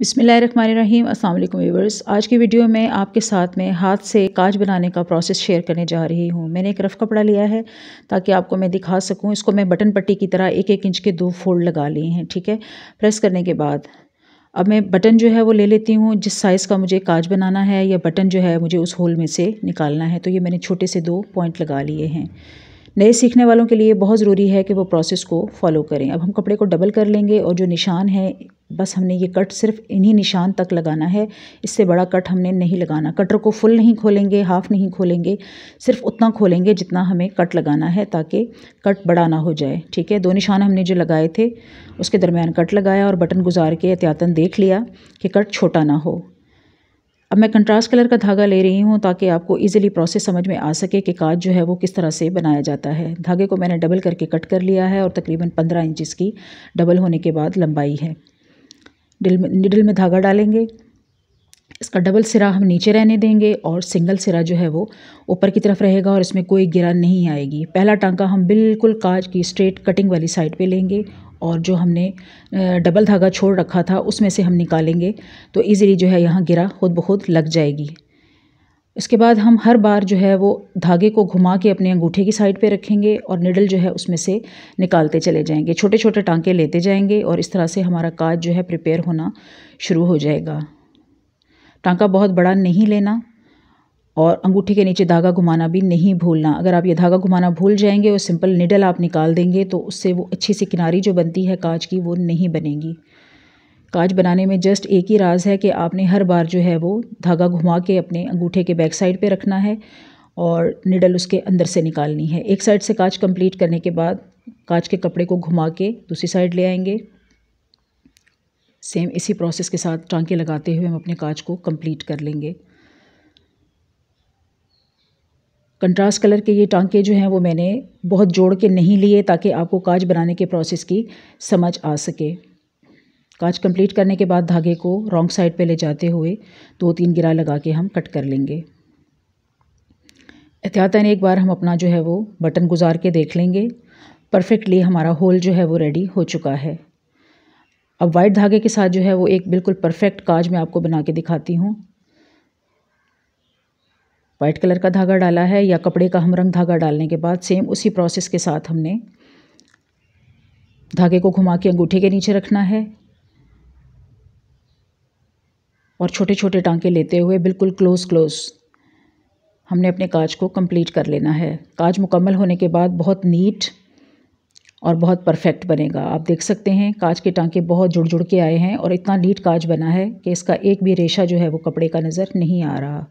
बिसमीम अल्लाम वीवर्स आज की वीडियो में आपके साथ में हाथ से काज बनाने का प्रोसेस शेयर करने जा रही हूँ मैंने एक रफ़ कपड़ा लिया है ताकि आपको मैं दिखा सकूँ इसको मैं बटन पट्टी की तरह एक एक इंच के दो फोल्ड लगा लिए हैं ठीक है प्रेस करने के बाद अब मैं बटन जो है वो ले लेती हूँ जिस साइज़ का मुझे काज बनाना है या बटन जो है मुझे उस होल में से निकालना है तो ये मैंने छोटे से दो पॉइंट लगा लिए हैं नए सीखने वालों के लिए बहुत ज़रूरी है कि वो प्रोसेस को फॉलो करें अब हम कपड़े को डबल कर लेंगे और जो निशान है बस हमने ये कट सिर्फ इन्हीं निशान तक लगाना है इससे बड़ा कट हमने नहीं लगाना कटर को फुल नहीं खोलेंगे हाफ़ नहीं खोलेंगे सिर्फ उतना खोलेंगे जितना हमें कट लगाना है ताकि कट बड़ा ना हो जाए ठीक है दो निशान हमने जो लगाए थे उसके दरमियान कट लगाया और बटन गुजार के एहतियातन देख लिया कि कट छोटा ना हो अब मैं कंट्रास्ट कलर का धागा ले रही हूँ ताकि आपको ईजिली प्रोसेस समझ में आ सके कि काज जो है वो किस तरह से बनाया जाता है धागे को मैंने डबल करके कट कर लिया है और तकरीबन पंद्रह इंचज़ की डबल होने के बाद लंबाई है डिल में निडल में धागा डालेंगे इसका डबल सिरा हम नीचे रहने देंगे और सिंगल सिरा जो है वो ऊपर की तरफ रहेगा और इसमें कोई गिरा नहीं आएगी पहला टांका हम बिल्कुल काज की स्ट्रेट कटिंग वाली साइड पे लेंगे और जो हमने डबल धागा छोड़ रखा था उसमें से हम निकालेंगे तो इजीली जो है यहाँ गिरा खुद ब खुद लग जाएगी इसके बाद हम हर बार जो है वो धागे को घुमा के अपने अंगूठे की साइड पे रखेंगे और निडल जो है उसमें से निकालते चले जाएंगे छोटे छोटे टांके लेते जाएंगे और इस तरह से हमारा काज जो है प्रिपेयर होना शुरू हो जाएगा टांका बहुत बड़ा नहीं लेना और अंगूठे के नीचे धागा घुमाना भी नहीं भूलना अगर आप ये धागा घुमाना भूल जाएंगे और सिंपल निडल आप निकाल देंगे तो उससे वो अच्छी सी किनारी जो बनती है काज की वो नहीं बनेगी काज बनाने में जस्ट एक ही राज है कि आपने हर बार जो है वो धागा घुमा के अपने अंगूठे के बैक साइड पे रखना है और निडल उसके अंदर से निकालनी है एक साइड से काज कंप्लीट करने के बाद काज के कपड़े को घुमा के दूसरी साइड ले आएंगे सेम इसी प्रोसेस के साथ टांके लगाते हुए हम अपने काज को कंप्लीट कर लेंगे कंट्रास्ट कलर के ये टांके जो हैं वो मैंने बहुत जोड़ के नहीं लिए ताकि आपको काज बनाने के प्रोसेस की समझ आ सके काज कंप्लीट करने के बाद धागे को रॉन्ग साइड पे ले जाते हुए दो तीन गिरा लगा के हम कट कर लेंगे एहतियातन एक बार हम अपना जो है वो बटन गुजार के देख लेंगे परफेक्टली हमारा होल जो है वो रेडी हो चुका है अब वाइट धागे के साथ जो है वो एक बिल्कुल परफेक्ट काज मैं आपको बना के दिखाती हूँ वाइट कलर का धागा डाला है या कपड़े का हम रंग धागा डालने के बाद सेम उसी प्रोसेस के साथ हमने धागे को घुमा के अंगूठे के नीचे रखना है और छोटे छोटे टांके लेते हुए बिल्कुल क्लोज़ क्लोज़ हमने अपने काज को कंप्लीट कर लेना है काज मुकम्मल होने के बाद बहुत नीट और बहुत परफेक्ट बनेगा आप देख सकते हैं काज के टांके बहुत जुड़ जुड़ के आए हैं और इतना नीट काज बना है कि इसका एक भी रेशा जो है वो कपड़े का नज़र नहीं आ रहा